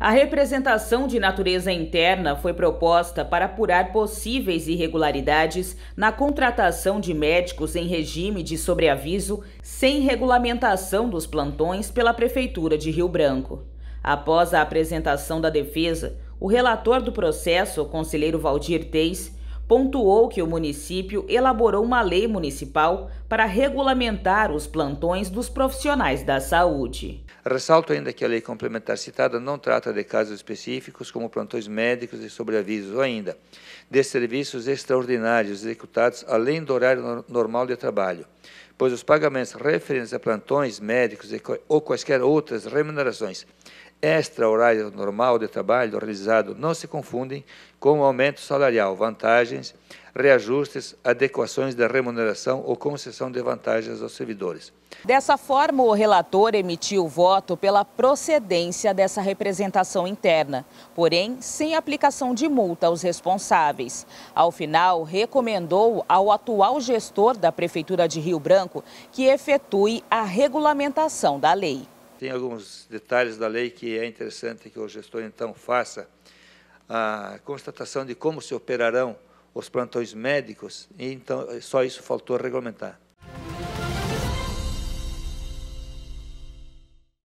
A representação de natureza interna foi proposta para apurar possíveis irregularidades na contratação de médicos em regime de sobreaviso sem regulamentação dos plantões pela Prefeitura de Rio Branco. Após a apresentação da defesa, o relator do processo, o conselheiro Valdir Teis, pontuou que o município elaborou uma lei municipal para regulamentar os plantões dos profissionais da saúde. Ressalto ainda que a lei complementar citada não trata de casos específicos como plantões médicos e sobreavisos, ou ainda de serviços extraordinários executados além do horário normal de trabalho, pois os pagamentos referentes a plantões médicos ou quaisquer outras remunerações extra-horário normal de trabalho realizado não se confundem com o aumento salarial, vantagens, reajustes, adequações da remuneração ou concessão de vantagens aos servidores. Dessa forma, o relator emitiu voto pela procedência dessa representação interna, porém sem aplicação de multa aos responsáveis. Ao final, recomendou ao atual gestor da Prefeitura de Rio Branco que efetue a regulamentação da lei. Tem alguns detalhes da lei que é interessante que o gestor, então, faça a constatação de como se operarão os plantões médicos, e então só isso faltou regulamentar.